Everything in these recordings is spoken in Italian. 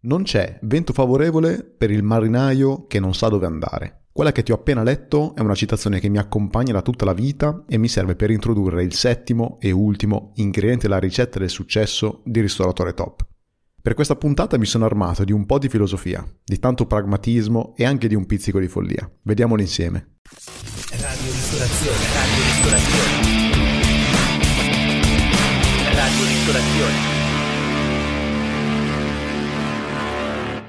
Non c'è vento favorevole per il marinaio che non sa dove andare. Quella che ti ho appena letto è una citazione che mi accompagna da tutta la vita e mi serve per introdurre il settimo e ultimo ingrediente della ricetta del successo di ristoratore top. Per questa puntata mi sono armato di un po' di filosofia, di tanto pragmatismo e anche di un pizzico di follia. Vediamolo insieme. Radio ristorazione, radio ristorazione. Radio ristorazione.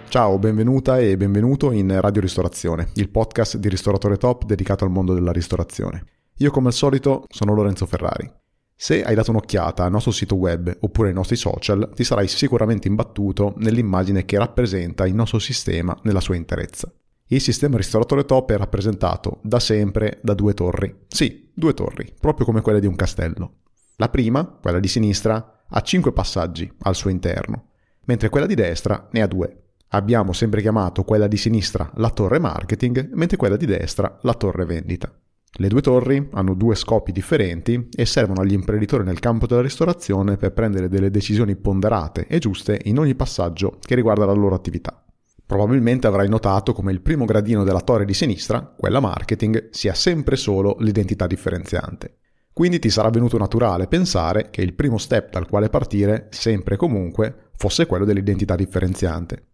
Ciao, benvenuta e benvenuto in Radio Ristorazione, il podcast di Ristoratore Top dedicato al mondo della ristorazione. Io come al solito sono Lorenzo Ferrari. Se hai dato un'occhiata al nostro sito web oppure ai nostri social, ti sarai sicuramente imbattuto nell'immagine che rappresenta il nostro sistema nella sua interezza. Il sistema ristoratore top è rappresentato da sempre da due torri. Sì, due torri, proprio come quelle di un castello. La prima, quella di sinistra, ha cinque passaggi al suo interno, mentre quella di destra ne ha due. Abbiamo sempre chiamato quella di sinistra la torre marketing, mentre quella di destra la torre vendita. Le due torri hanno due scopi differenti e servono agli imprenditori nel campo della ristorazione per prendere delle decisioni ponderate e giuste in ogni passaggio che riguarda la loro attività. Probabilmente avrai notato come il primo gradino della torre di sinistra, quella marketing, sia sempre solo l'identità differenziante. Quindi ti sarà venuto naturale pensare che il primo step dal quale partire, sempre e comunque, fosse quello dell'identità differenziante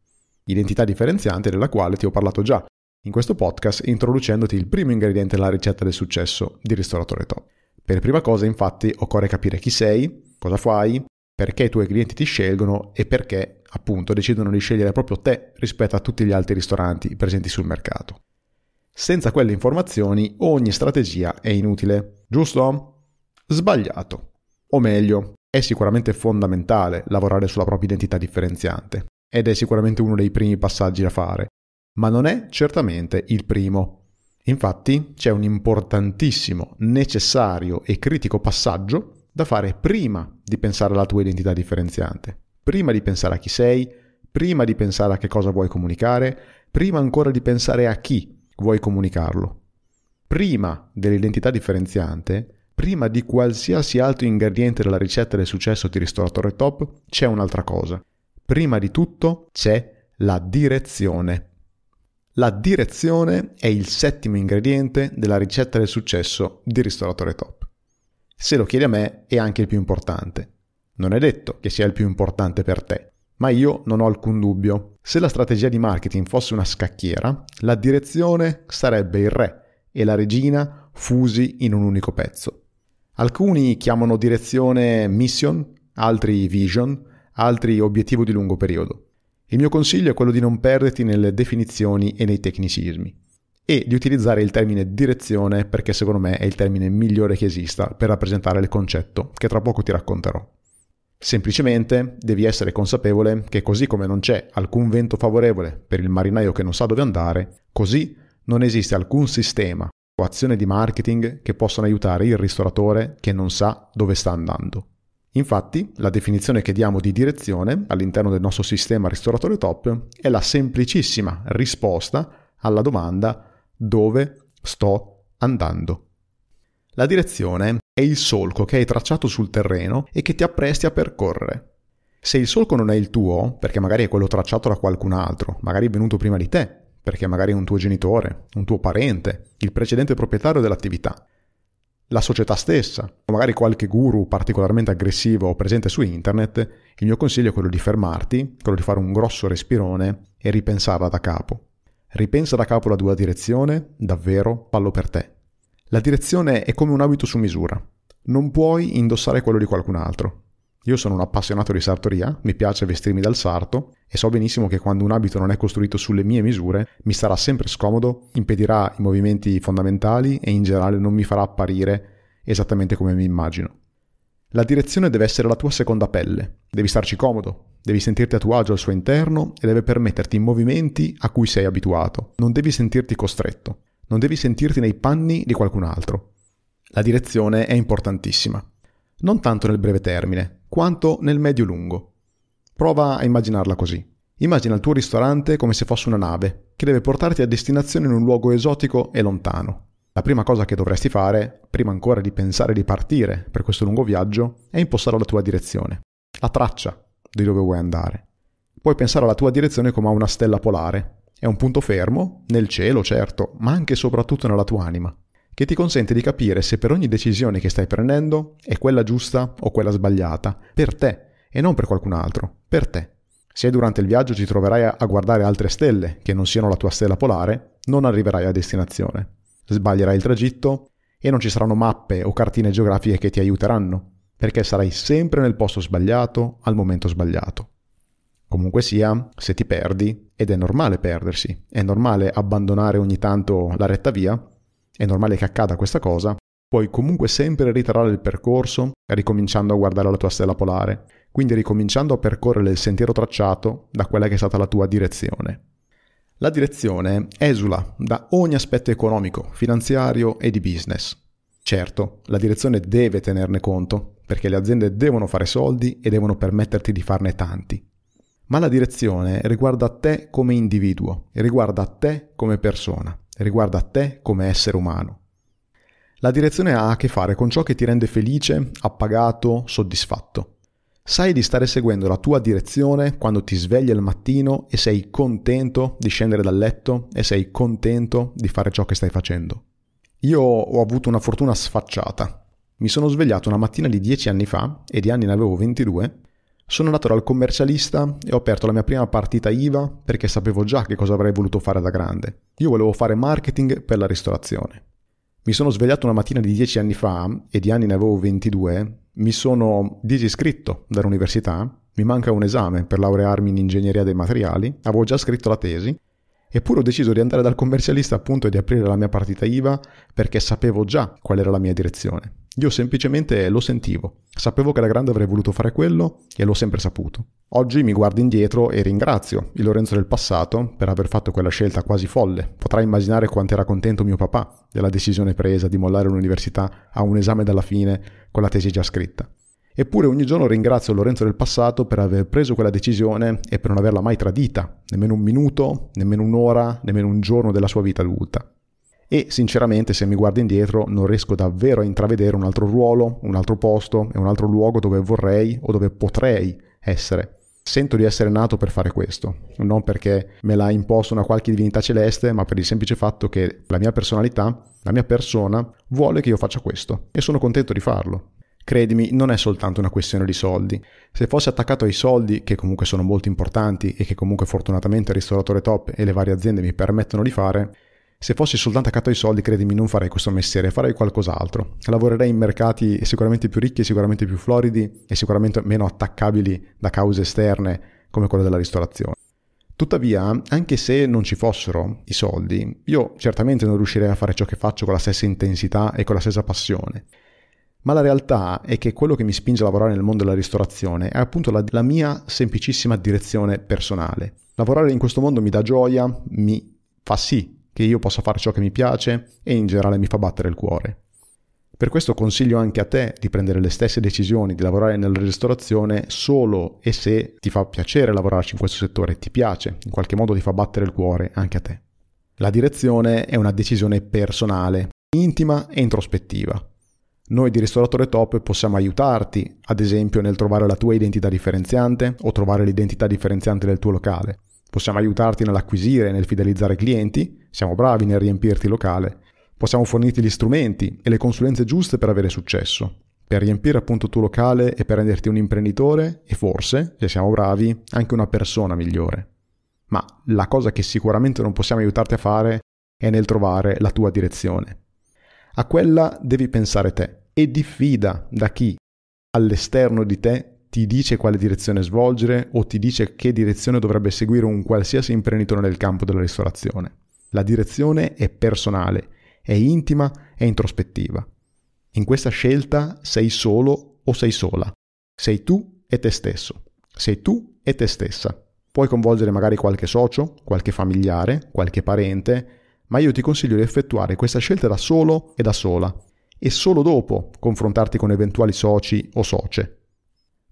identità differenziante della quale ti ho parlato già in questo podcast introducendoti il primo ingrediente della ricetta del successo di ristoratore top. Per prima cosa infatti occorre capire chi sei, cosa fai, perché i tuoi clienti ti scelgono e perché appunto decidono di scegliere proprio te rispetto a tutti gli altri ristoranti presenti sul mercato. Senza quelle informazioni ogni strategia è inutile, giusto? Sbagliato. O meglio, è sicuramente fondamentale lavorare sulla propria identità differenziante, ed è sicuramente uno dei primi passaggi da fare, ma non è certamente il primo. Infatti c'è un importantissimo, necessario e critico passaggio da fare prima di pensare alla tua identità differenziante, prima di pensare a chi sei, prima di pensare a che cosa vuoi comunicare, prima ancora di pensare a chi vuoi comunicarlo. Prima dell'identità differenziante, prima di qualsiasi altro ingrediente della ricetta del successo di ristoratore top, c'è un'altra cosa, Prima di tutto c'è la direzione. La direzione è il settimo ingrediente della ricetta del successo di Ristoratore Top. Se lo chiedi a me è anche il più importante. Non è detto che sia il più importante per te, ma io non ho alcun dubbio. Se la strategia di marketing fosse una scacchiera, la direzione sarebbe il re e la regina fusi in un unico pezzo. Alcuni chiamano direzione mission, altri vision, altri obiettivo di lungo periodo. Il mio consiglio è quello di non perderti nelle definizioni e nei tecnicismi e di utilizzare il termine direzione perché secondo me è il termine migliore che esista per rappresentare il concetto che tra poco ti racconterò. Semplicemente devi essere consapevole che così come non c'è alcun vento favorevole per il marinaio che non sa dove andare, così non esiste alcun sistema o azione di marketing che possano aiutare il ristoratore che non sa dove sta andando. Infatti, la definizione che diamo di direzione all'interno del nostro sistema ristoratorio top è la semplicissima risposta alla domanda dove sto andando. La direzione è il solco che hai tracciato sul terreno e che ti appresti a percorrere. Se il solco non è il tuo, perché magari è quello tracciato da qualcun altro, magari è venuto prima di te, perché magari è un tuo genitore, un tuo parente, il precedente proprietario dell'attività, la società stessa, o magari qualche guru particolarmente aggressivo presente su internet, il mio consiglio è quello di fermarti, quello di fare un grosso respirone e ripensarla da capo. Ripensa da capo la tua direzione, davvero fallo per te. La direzione è come un abito su misura. Non puoi indossare quello di qualcun altro. Io sono un appassionato di sartoria, mi piace vestirmi dal sarto e so benissimo che quando un abito non è costruito sulle mie misure mi sarà sempre scomodo, impedirà i movimenti fondamentali e in generale non mi farà apparire esattamente come mi immagino. La direzione deve essere la tua seconda pelle, devi starci comodo, devi sentirti a tuo agio al suo interno e deve permetterti i movimenti a cui sei abituato. Non devi sentirti costretto, non devi sentirti nei panni di qualcun altro. La direzione è importantissima, non tanto nel breve termine, quanto nel medio-lungo. Prova a immaginarla così. Immagina il tuo ristorante come se fosse una nave, che deve portarti a destinazione in un luogo esotico e lontano. La prima cosa che dovresti fare, prima ancora di pensare di partire per questo lungo viaggio, è impostare la tua direzione, la traccia di dove vuoi andare. Puoi pensare alla tua direzione come a una stella polare. È un punto fermo, nel cielo certo, ma anche e soprattutto nella tua anima che ti consente di capire se per ogni decisione che stai prendendo è quella giusta o quella sbagliata, per te e non per qualcun altro, per te. Se durante il viaggio ti troverai a guardare altre stelle che non siano la tua stella polare, non arriverai a destinazione. Sbaglierai il tragitto e non ci saranno mappe o cartine geografiche che ti aiuteranno, perché sarai sempre nel posto sbagliato al momento sbagliato. Comunque sia, se ti perdi, ed è normale perdersi, è normale abbandonare ogni tanto la retta via, è normale che accada questa cosa, puoi comunque sempre ritrarre il percorso ricominciando a guardare la tua stella polare, quindi ricominciando a percorrere il sentiero tracciato da quella che è stata la tua direzione. La direzione esula da ogni aspetto economico, finanziario e di business. Certo, la direzione deve tenerne conto, perché le aziende devono fare soldi e devono permetterti di farne tanti. Ma la direzione riguarda te come individuo, riguarda te come persona riguarda te come essere umano. La direzione ha a che fare con ciò che ti rende felice, appagato, soddisfatto. Sai di stare seguendo la tua direzione quando ti svegli al mattino e sei contento di scendere dal letto e sei contento di fare ciò che stai facendo. Io ho avuto una fortuna sfacciata. Mi sono svegliato una mattina di dieci anni fa, e di anni ne avevo 22, sono andato dal commercialista e ho aperto la mia prima partita IVA perché sapevo già che cosa avrei voluto fare da grande. Io volevo fare marketing per la ristorazione. Mi sono svegliato una mattina di 10 anni fa, e di anni ne avevo 22, mi sono disiscritto dall'università, mi manca un esame per laurearmi in ingegneria dei materiali, avevo già scritto la tesi, eppure ho deciso di andare dal commercialista appunto e di aprire la mia partita IVA perché sapevo già qual era la mia direzione. Io semplicemente lo sentivo. Sapevo che alla grande avrei voluto fare quello e l'ho sempre saputo. Oggi mi guardo indietro e ringrazio il Lorenzo del passato per aver fatto quella scelta quasi folle. Potrai immaginare quanto era contento mio papà della decisione presa di mollare l'università a un esame dalla fine con la tesi già scritta. Eppure ogni giorno ringrazio Lorenzo del passato per aver preso quella decisione e per non averla mai tradita, nemmeno un minuto, nemmeno un'ora, nemmeno un giorno della sua vita adulta e sinceramente se mi guardo indietro non riesco davvero a intravedere un altro ruolo, un altro posto e un altro luogo dove vorrei o dove potrei essere. Sento di essere nato per fare questo, non perché me l'ha imposto una qualche divinità celeste, ma per il semplice fatto che la mia personalità, la mia persona, vuole che io faccia questo e sono contento di farlo. Credimi, non è soltanto una questione di soldi. Se fossi attaccato ai soldi, che comunque sono molto importanti e che comunque fortunatamente il ristoratore top e le varie aziende mi permettono di fare, se fossi soltanto accanto ai soldi, credimi, non farei questo mestiere, farei qualcos'altro. Lavorerei in mercati sicuramente più ricchi, sicuramente più floridi e sicuramente meno attaccabili da cause esterne come quella della ristorazione. Tuttavia, anche se non ci fossero i soldi, io certamente non riuscirei a fare ciò che faccio con la stessa intensità e con la stessa passione. Ma la realtà è che quello che mi spinge a lavorare nel mondo della ristorazione è appunto la, la mia semplicissima direzione personale. Lavorare in questo mondo mi dà gioia, mi fa sì che io possa fare ciò che mi piace e in generale mi fa battere il cuore. Per questo consiglio anche a te di prendere le stesse decisioni, di lavorare nella ristorazione solo e se ti fa piacere lavorarci in questo settore, ti piace, in qualche modo ti fa battere il cuore anche a te. La direzione è una decisione personale, intima e introspettiva. Noi di Ristoratore Top possiamo aiutarti, ad esempio, nel trovare la tua identità differenziante o trovare l'identità differenziante del tuo locale. Possiamo aiutarti nell'acquisire e nel fidelizzare clienti, siamo bravi nel riempirti locale, possiamo fornirti gli strumenti e le consulenze giuste per avere successo, per riempire appunto il tuo locale e per renderti un imprenditore e forse, se siamo bravi, anche una persona migliore. Ma la cosa che sicuramente non possiamo aiutarti a fare è nel trovare la tua direzione. A quella devi pensare te e diffida da chi all'esterno di te ti dice quale direzione svolgere o ti dice che direzione dovrebbe seguire un qualsiasi imprenditore nel campo della ristorazione. La direzione è personale, è intima e introspettiva. In questa scelta sei solo o sei sola. Sei tu e te stesso. Sei tu e te stessa. Puoi coinvolgere magari qualche socio, qualche familiare, qualche parente, ma io ti consiglio di effettuare questa scelta da solo e da sola e solo dopo confrontarti con eventuali soci o socie.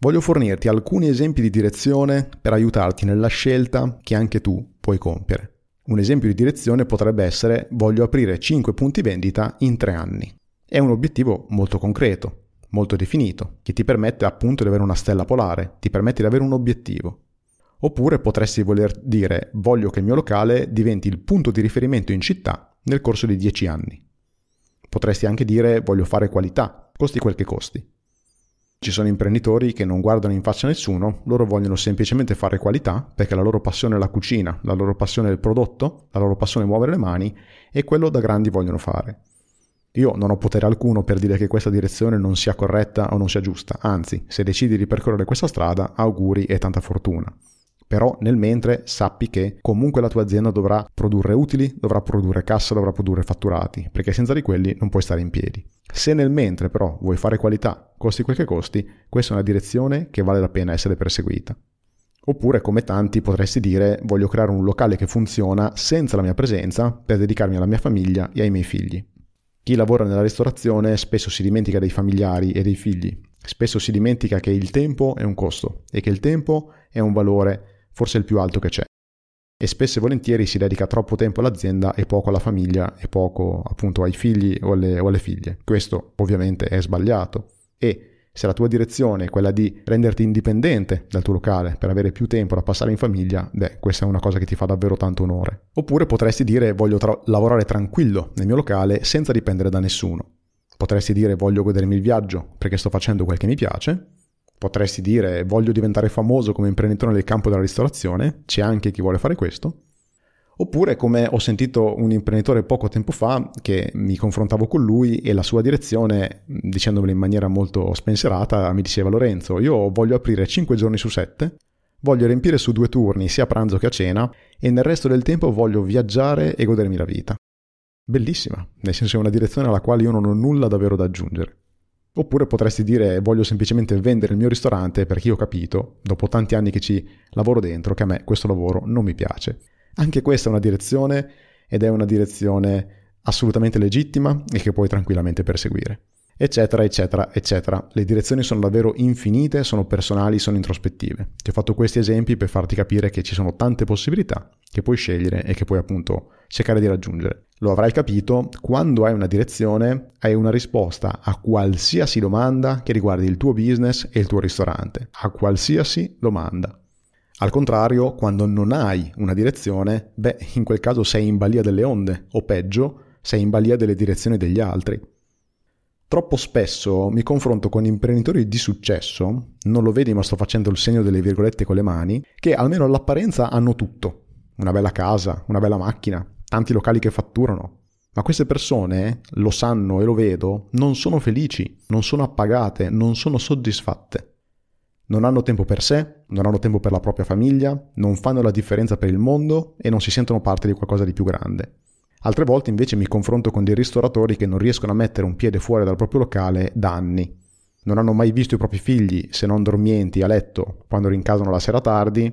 Voglio fornirti alcuni esempi di direzione per aiutarti nella scelta che anche tu puoi compiere. Un esempio di direzione potrebbe essere voglio aprire 5 punti vendita in 3 anni. È un obiettivo molto concreto, molto definito, che ti permette appunto di avere una stella polare, ti permette di avere un obiettivo. Oppure potresti voler dire voglio che il mio locale diventi il punto di riferimento in città nel corso di 10 anni. Potresti anche dire voglio fare qualità, costi quel che costi. Ci sono imprenditori che non guardano in faccia nessuno, loro vogliono semplicemente fare qualità perché la loro passione è la cucina, la loro passione è il prodotto, la loro passione è muovere le mani e quello da grandi vogliono fare. Io non ho potere alcuno per dire che questa direzione non sia corretta o non sia giusta, anzi, se decidi di percorrere questa strada, auguri e tanta fortuna però nel mentre sappi che comunque la tua azienda dovrà produrre utili, dovrà produrre cassa, dovrà produrre fatturati, perché senza di quelli non puoi stare in piedi. Se nel mentre però vuoi fare qualità, costi quel che costi, questa è una direzione che vale la pena essere perseguita. Oppure, come tanti, potresti dire voglio creare un locale che funziona senza la mia presenza per dedicarmi alla mia famiglia e ai miei figli. Chi lavora nella ristorazione spesso si dimentica dei familiari e dei figli, spesso si dimentica che il tempo è un costo e che il tempo è un valore forse il più alto che c'è. E spesso e volentieri si dedica troppo tempo all'azienda e poco alla famiglia e poco appunto ai figli o alle, o alle figlie. Questo ovviamente è sbagliato. E se la tua direzione è quella di renderti indipendente dal tuo locale per avere più tempo da passare in famiglia, beh, questa è una cosa che ti fa davvero tanto onore. Oppure potresti dire voglio tra- lavorare tranquillo nel mio locale senza dipendere da nessuno. Potresti dire voglio godermi il viaggio perché sto facendo quel che mi piace potresti dire voglio diventare famoso come imprenditore nel campo della ristorazione, c'è anche chi vuole fare questo. Oppure, come ho sentito un imprenditore poco tempo fa, che mi confrontavo con lui e la sua direzione, dicendomelo in maniera molto spenserata, mi diceva Lorenzo, io voglio aprire 5 giorni su 7, voglio riempire su due turni, sia a pranzo che a cena, e nel resto del tempo voglio viaggiare e godermi la vita. Bellissima, nel senso è una direzione alla quale io non ho nulla davvero da aggiungere. Oppure potresti dire voglio semplicemente vendere il mio ristorante perché io ho capito, dopo tanti anni che ci lavoro dentro, che a me questo lavoro non mi piace. Anche questa è una direzione ed è una direzione assolutamente legittima e che puoi tranquillamente perseguire. Eccetera, eccetera, eccetera. Le direzioni sono davvero infinite, sono personali, sono introspettive. Ti ho fatto questi esempi per farti capire che ci sono tante possibilità che puoi scegliere e che puoi appunto cercare di raggiungere. Lo avrai capito, quando hai una direzione hai una risposta a qualsiasi domanda che riguardi il tuo business e il tuo ristorante, a qualsiasi domanda. Al contrario, quando non hai una direzione, beh, in quel caso sei in balia delle onde, o peggio, sei in balia delle direzioni degli altri. Troppo spesso mi confronto con imprenditori di successo, non lo vedi ma sto facendo il segno delle virgolette con le mani, che almeno all'apparenza hanno tutto. Una bella casa, una bella macchina, tanti locali che fatturano. Ma queste persone, lo sanno e lo vedo, non sono felici, non sono appagate, non sono soddisfatte. Non hanno tempo per sé, non hanno tempo per la propria famiglia, non fanno la differenza per il mondo e non si sentono parte di qualcosa di più grande. Altre volte invece mi confronto con dei ristoratori che non riescono a mettere un piede fuori dal proprio locale da anni. Non hanno mai visto i propri figli, se non dormienti, a letto, quando rincasano la sera tardi,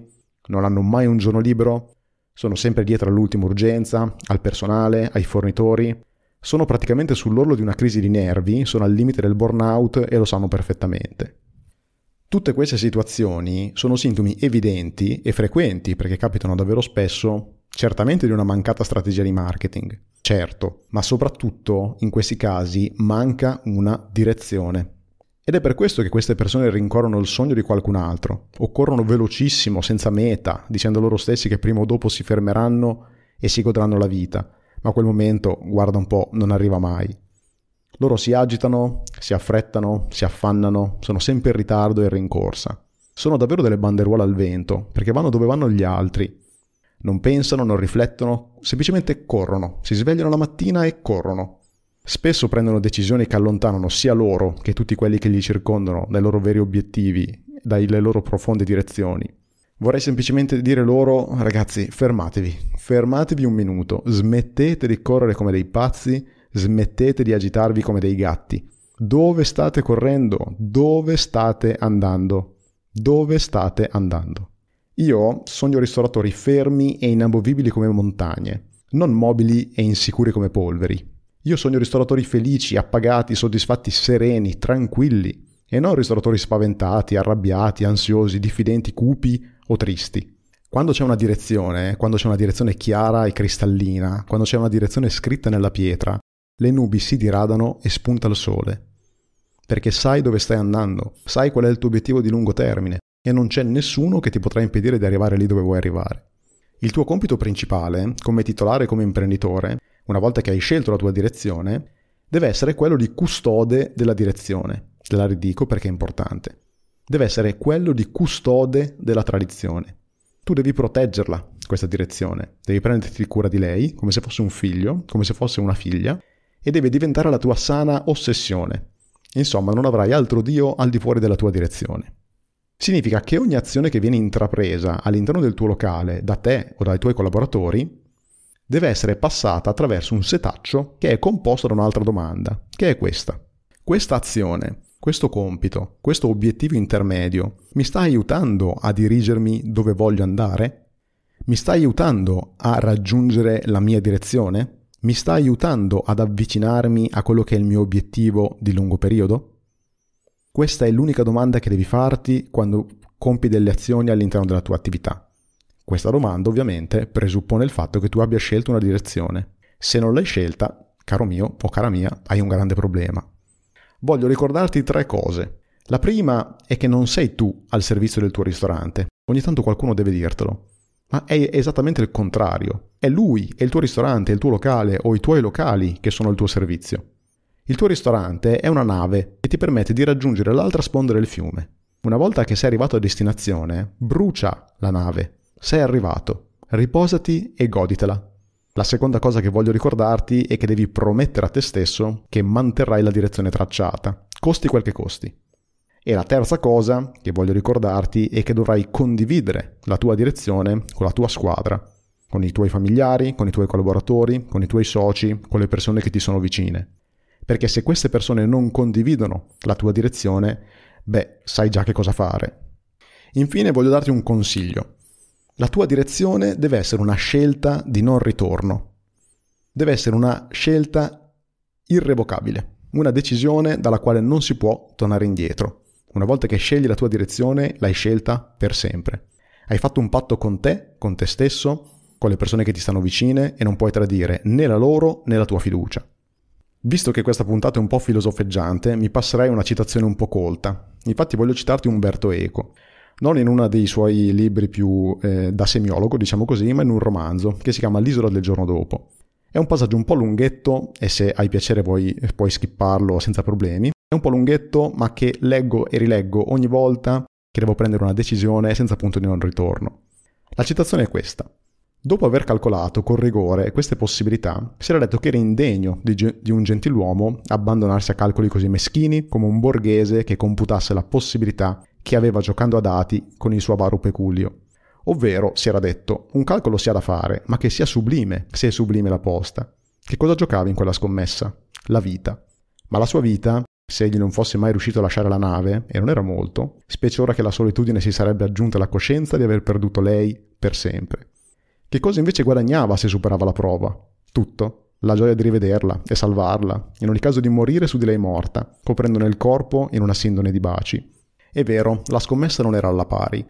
non hanno mai un giorno libero, sono sempre dietro all'ultima urgenza, al personale, ai fornitori. Sono praticamente sull'orlo di una crisi di nervi, sono al limite del burnout e lo sanno perfettamente. Tutte queste situazioni sono sintomi evidenti e frequenti, perché capitano davvero spesso, certamente di una mancata strategia di marketing, certo, ma soprattutto in questi casi manca una direzione. Ed è per questo che queste persone rincorrono il sogno di qualcun altro, o corrono velocissimo, senza meta, dicendo loro stessi che prima o dopo si fermeranno e si godranno la vita, ma quel momento, guarda un po', non arriva mai. Loro si agitano, si affrettano, si affannano, sono sempre in ritardo e in rincorsa. Sono davvero delle banderuole al vento, perché vanno dove vanno gli altri. Non pensano, non riflettono, semplicemente corrono, si svegliano la mattina e corrono, Spesso prendono decisioni che allontanano sia loro che tutti quelli che li circondano dai loro veri obiettivi, dalle loro profonde direzioni. Vorrei semplicemente dire loro, ragazzi, fermatevi, fermatevi un minuto, smettete di correre come dei pazzi, smettete di agitarvi come dei gatti. Dove state correndo? Dove state andando? Dove state andando? Io sogno ristoratori fermi e inamovibili come montagne, non mobili e insicuri come polveri. Io sogno ristoratori felici, appagati, soddisfatti, sereni, tranquilli, e non ristoratori spaventati, arrabbiati, ansiosi, diffidenti, cupi o tristi. Quando c'è una direzione, eh, quando c'è una direzione chiara e cristallina, quando c'è una direzione scritta nella pietra, le nubi si diradano e spunta il sole. Perché sai dove stai andando, sai qual è il tuo obiettivo di lungo termine e non c'è nessuno che ti potrà impedire di arrivare lì dove vuoi arrivare. Il tuo compito principale, come titolare e come imprenditore, una volta che hai scelto la tua direzione, deve essere quello di custode della direzione. Te la ridico perché è importante. Deve essere quello di custode della tradizione. Tu devi proteggerla, questa direzione. Devi prenderti cura di lei, come se fosse un figlio, come se fosse una figlia, e deve diventare la tua sana ossessione. Insomma, non avrai altro Dio al di fuori della tua direzione. Significa che ogni azione che viene intrapresa all'interno del tuo locale, da te o dai tuoi collaboratori, deve essere passata attraverso un setaccio che è composto da un'altra domanda, che è questa. Questa azione, questo compito, questo obiettivo intermedio mi sta aiutando a dirigermi dove voglio andare? Mi sta aiutando a raggiungere la mia direzione? Mi sta aiutando ad avvicinarmi a quello che è il mio obiettivo di lungo periodo? Questa è l'unica domanda che devi farti quando compi delle azioni all'interno della tua attività. Questa domanda ovviamente presuppone il fatto che tu abbia scelto una direzione. Se non l'hai scelta, caro mio o cara mia, hai un grande problema. Voglio ricordarti tre cose. La prima è che non sei tu al servizio del tuo ristorante. Ogni tanto qualcuno deve dirtelo. Ma è esattamente il contrario. È lui, è il tuo ristorante, è il tuo locale o i tuoi locali che sono il tuo servizio. Il tuo ristorante è una nave che ti permette di raggiungere l'altra sponda del fiume. Una volta che sei arrivato a destinazione, brucia la nave sei arrivato, riposati e goditela. La seconda cosa che voglio ricordarti è che devi promettere a te stesso che manterrai la direzione tracciata, costi quel che costi. E la terza cosa che voglio ricordarti è che dovrai condividere la tua direzione con la tua squadra, con i tuoi familiari, con i tuoi collaboratori, con i tuoi soci, con le persone che ti sono vicine. Perché se queste persone non condividono la tua direzione, beh, sai già che cosa fare. Infine voglio darti un consiglio. La tua direzione deve essere una scelta di non ritorno, deve essere una scelta irrevocabile, una decisione dalla quale non si può tornare indietro. Una volta che scegli la tua direzione, l'hai scelta per sempre. Hai fatto un patto con te, con te stesso, con le persone che ti stanno vicine e non puoi tradire né la loro né la tua fiducia. Visto che questa puntata è un po' filosofeggiante, mi passerei una citazione un po' colta. Infatti voglio citarti Umberto Eco non in uno dei suoi libri più eh, da semiologo, diciamo così, ma in un romanzo che si chiama L'isola del giorno dopo. È un passaggio un po' lunghetto e se hai piacere vuoi, eh, puoi skipparlo senza problemi. È un po' lunghetto ma che leggo e rileggo ogni volta che devo prendere una decisione senza punto di non ritorno. La citazione è questa. Dopo aver calcolato con rigore queste possibilità, si era detto che era indegno di, ge- di, un gentiluomo abbandonarsi a calcoli così meschini come un borghese che computasse la possibilità che aveva giocando a dati con il suo avaro peculio. Ovvero, si era detto, un calcolo sia da fare, ma che sia sublime, se è sublime la posta. Che cosa giocava in quella scommessa? La vita. Ma la sua vita, se egli non fosse mai riuscito a lasciare la nave, e non era molto, specie ora che la solitudine si sarebbe aggiunta alla coscienza di aver perduto lei per sempre. Che cosa invece guadagnava se superava la prova? Tutto. La gioia di rivederla e salvarla, in ogni caso di morire su di lei morta, coprendone il corpo in una sindone di baci. È vero, la scommessa non era alla pari.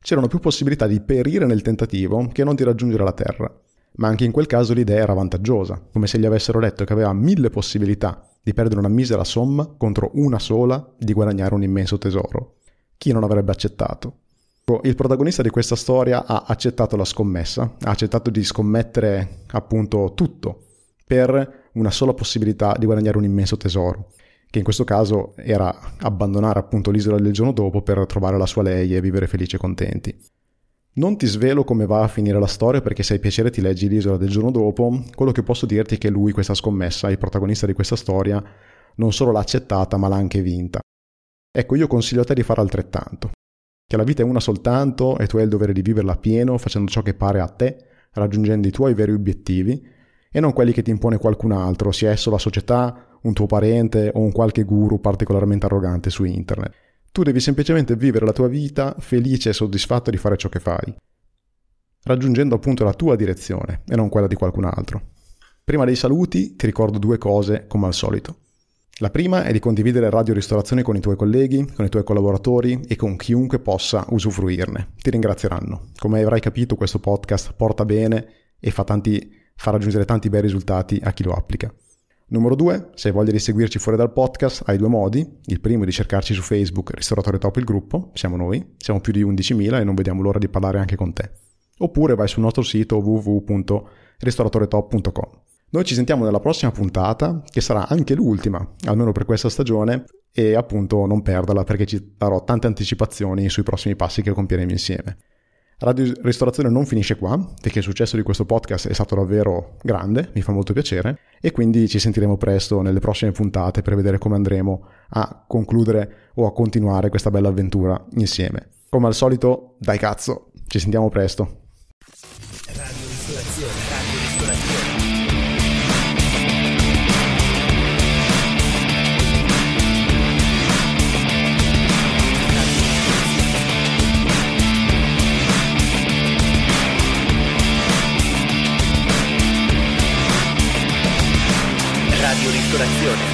C'erano più possibilità di perire nel tentativo che non di raggiungere la Terra. Ma anche in quel caso l'idea era vantaggiosa, come se gli avessero detto che aveva mille possibilità di perdere una misera somma contro una sola di guadagnare un immenso tesoro. Chi non avrebbe accettato? Boh, il protagonista di questa storia ha accettato la scommessa, ha accettato di scommettere appunto tutto per una sola possibilità di guadagnare un immenso tesoro che in questo caso era abbandonare appunto l'isola del giorno dopo per trovare la sua lei e vivere felici e contenti. Non ti svelo come va a finire la storia perché se hai piacere ti leggi l'isola del giorno dopo, quello che posso dirti è che lui questa scommessa, il protagonista di questa storia, non solo l'ha accettata ma l'ha anche vinta. Ecco, io consiglio a te di fare altrettanto, che la vita è una soltanto e tu hai il dovere di viverla a pieno facendo ciò che pare a te, raggiungendo i tuoi veri obiettivi e non quelli che ti impone qualcun altro, sia esso la società, un tuo parente o un qualche guru particolarmente arrogante su internet. Tu devi semplicemente vivere la tua vita felice e soddisfatto di fare ciò che fai, raggiungendo appunto la tua direzione e non quella di qualcun altro. Prima dei saluti ti ricordo due cose come al solito. La prima è di condividere Radio Ristorazione con i tuoi colleghi, con i tuoi collaboratori e con chiunque possa usufruirne. Ti ringrazieranno. Come avrai capito questo podcast porta bene e fa, tanti, fa raggiungere tanti bei risultati a chi lo applica. Numero 2, se hai voglia di seguirci fuori dal podcast, hai due modi. Il primo è di cercarci su Facebook Ristoratore Top il gruppo, siamo noi, siamo più di 11.000 e non vediamo l'ora di parlare anche con te. Oppure vai sul nostro sito www.ristoratore.top.com. Noi ci sentiamo nella prossima puntata, che sarà anche l'ultima, almeno per questa stagione, e appunto non perderla perché ci darò tante anticipazioni sui prossimi passi che compieremo insieme. Radio Ristorazione non finisce qua, perché il successo di questo podcast è stato davvero grande, mi fa molto piacere, e quindi ci sentiremo presto nelle prossime puntate per vedere come andremo a concludere o a continuare questa bella avventura insieme. Come al solito, dai cazzo, ci sentiamo presto. oraciones.